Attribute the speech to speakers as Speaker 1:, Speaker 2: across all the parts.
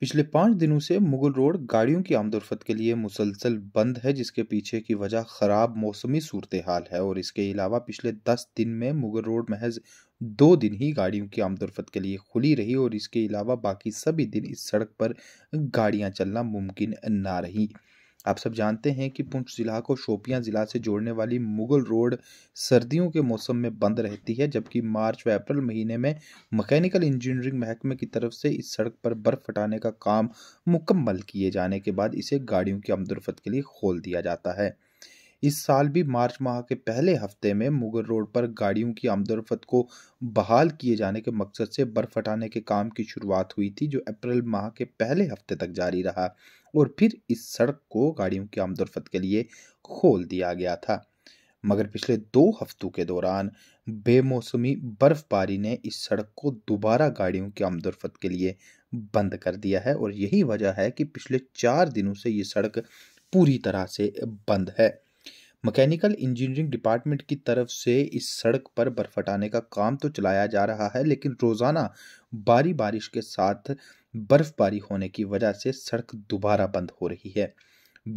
Speaker 1: पिछले पाँच दिनों से मुगल रोड गाड़ियों की आमदोरफत के लिए मुसलसल बंद है जिसके पीछे की वजह ख़राब मौसमी सूरत हाल है और इसके अलावा पिछले दस दिन में मुगल रोड महज दो दिन ही गाड़ियों की आमदोरफत के लिए खुली रही और इसके अलावा बाकी सभी दिन इस सड़क पर गाड़ियां चलना मुमकिन ना रही आप सब जानते हैं कि पुंछ ज़िला को शोपियां ज़िला से जोड़ने वाली मुगल रोड सर्दियों के मौसम में बंद रहती है जबकि मार्च व अप्रैल महीने में मैकेनिकल इंजीनियरिंग महकमे की तरफ से इस सड़क पर बर्फ हटाने का काम मुकम्मल किए जाने के बाद इसे गाड़ियों की आमदरफत के लिए खोल दिया जाता है इस साल भी मार्च माह के पहले हफ्ते में मुगल रोड पर गाड़ियों की आमदोरफत को बहाल किए जाने के मकसद से बर्फ हटाने के काम की शुरुआत हुई थी जो अप्रैल माह के पहले हफ्ते तक जारी रहा और फिर इस सड़क को गाड़ियों की आमदोरफत के लिए खोल दिया गया था मगर पिछले दो हफ्तों के दौरान बेमौसमी बर्फबारी ने इस सड़क को दोबारा गाड़ियों की आमदोरफत के लिए बंद कर दिया है और यही वजह है कि पिछले चार दिनों से ये सड़क पूरी तरह से बंद है मैकेनिकल इंजीनियरिंग डिपार्टमेंट की तरफ से इस सड़क पर बर्फ हटाने का काम तो चलाया जा रहा है लेकिन रोज़ाना भारी बारिश के साथ बर्फबारी होने की वजह से सड़क दोबारा बंद हो रही है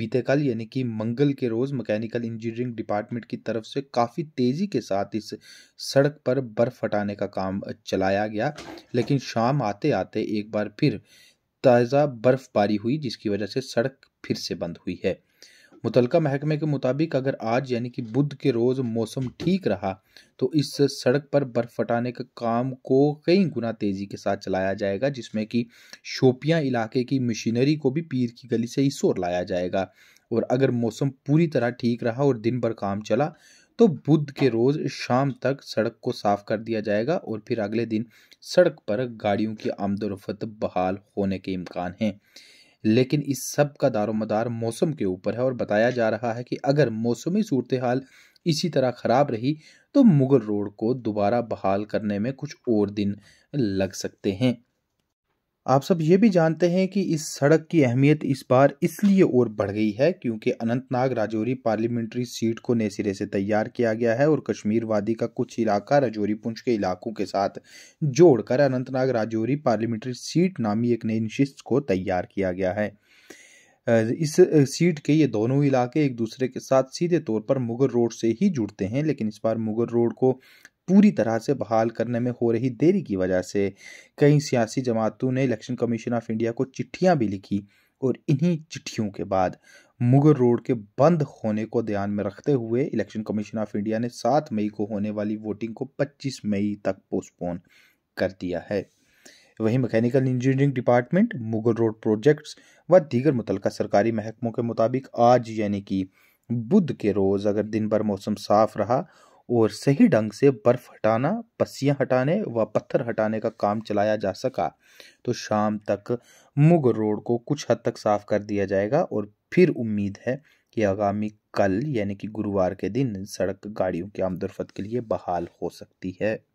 Speaker 1: बीते कल यानी कि मंगल के रोज़ मैकेनिकल इंजीनियरिंग डिपार्टमेंट की तरफ से काफ़ी तेज़ी के साथ इस सड़क पर बर्फ़ हटाने का काम चलाया गया लेकिन शाम आते आते एक बार फिर ताज़ा बर्फ़बारी हुई जिसकी वजह से सड़क फिर से बंद हुई है मुतलका महकमे के मुताबिक अगर आज यानी कि बुध के रोज़ मौसम ठीक रहा तो इस सड़क पर बर्फ़ हटाने का काम को कई गुना तेज़ी के साथ चलाया जाएगा जिसमें कि शोपियाँ इलाके की मशीनरी को भी पीर की गली से ही सोर लाया जाएगा और अगर मौसम पूरी तरह ठीक रहा और दिन भर काम चला तो बुध के रोज़ शाम तक सड़क को साफ कर दिया जाएगा और फिर अगले दिन सड़क पर गाड़ियों की आमदोरफत बहाल होने के इम्कान हैं लेकिन इस सब का दारोमदार मौसम के ऊपर है और बताया जा रहा है कि अगर मौसमी सूरत हाल इसी तरह ख़राब रही तो मुग़ल रोड को दोबारा बहाल करने में कुछ और दिन लग सकते हैं आप सब ये भी जानते हैं कि इस सड़क की अहमियत इस बार इसलिए और बढ़ गई है क्योंकि अनंतनाग राजौरी पार्लियामेंट्री सीट को नए सिरे से तैयार किया गया है और कश्मीर वादी का कुछ इलाका राजौरी पुंछ के इलाकों के साथ जोड़कर अनंतनाग राजौरी पार्लियामेंट्री सीट नामी एक नई नशिस्त को तैयार किया गया है इस सीट के ये दोनों इलाके एक दूसरे के साथ सीधे तौर पर मुगल रोड से ही जुड़ते हैं लेकिन इस बार मुगल रोड को पूरी तरह से बहाल करने में हो रही देरी की वजह से कई सियासी जमातों ने इलेक्शन कमीशन ऑफ इंडिया को चिट्ठियां भी लिखी और इन्हीं चिट्ठियों के बाद मुगल रोड के बंद होने को ध्यान में रखते हुए इलेक्शन कमीशन ऑफ इंडिया ने 7 मई को होने वाली वोटिंग को 25 मई तक पोस्टपोन कर दिया है वहीं mechanical engineering department Mughal road projects व दीगर मुतल सरकारी महकमों के मुताबिक आज यानी कि बुध के रोज़ अगर दिन भर मौसम साफ रहा और सही ढंग से बर्फ हटाना पसियाँ हटाने व पत्थर हटाने का काम चलाया जा सका तो शाम तक मुग रोड को कुछ हद तक साफ कर दिया जाएगा और फिर उम्मीद है कि आगामी कल यानी कि गुरुवार के दिन सड़क गाड़ियों की आमदरफत के लिए बहाल हो सकती है